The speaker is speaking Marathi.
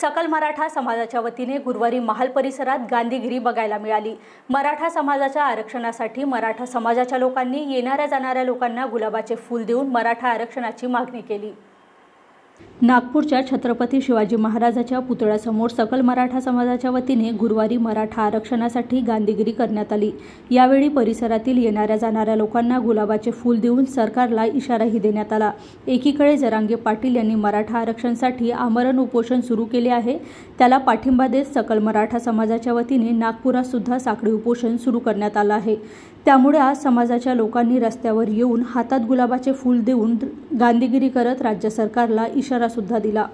सकल मराठा समाजाच्या वतीने गुरुवारी महाल परिसरात गांधीगिरी बघायला मिळाली मराठा समाजाच्या आरक्षणासाठी मराठा समाजाच्या लोकांनी येणाऱ्या जाणाऱ्या लोकांना गुलाबाचे फूल देऊन मराठा आरक्षणाची मागणी केली नागपूरच्या छत्रपती शिवाजी महाराजाच्या पुतळ्यासमोर सकल मराठा समाजाच्या वतीने गुरुवारी मराठा आरक्षणासाठी गांधीगिरी करण्यात आली यावेळी परिसरातील येणाऱ्या जाणाऱ्या लोकांना गुलाबाचे फूल देऊन सरकारला इशाराही देण्यात आला एकीकडे जरांगे पाटील यांनी मराठा आरक्षणासाठी आमरण उपोषण सुरू केले आहे त्याला पाठिंबा देत सकल मराठा समाजाच्या वतीने नागपुरात सुद्धा साखळी उपोषण सुरू करण्यात आलं आहे त्यामुळे आज समाजाच्या लोकांनी रस्त्यावर येऊन हातात गुलाबाचे फूल देऊन गांधीगिरी करत राज्य सरकारला इशारा सुद्धा दिला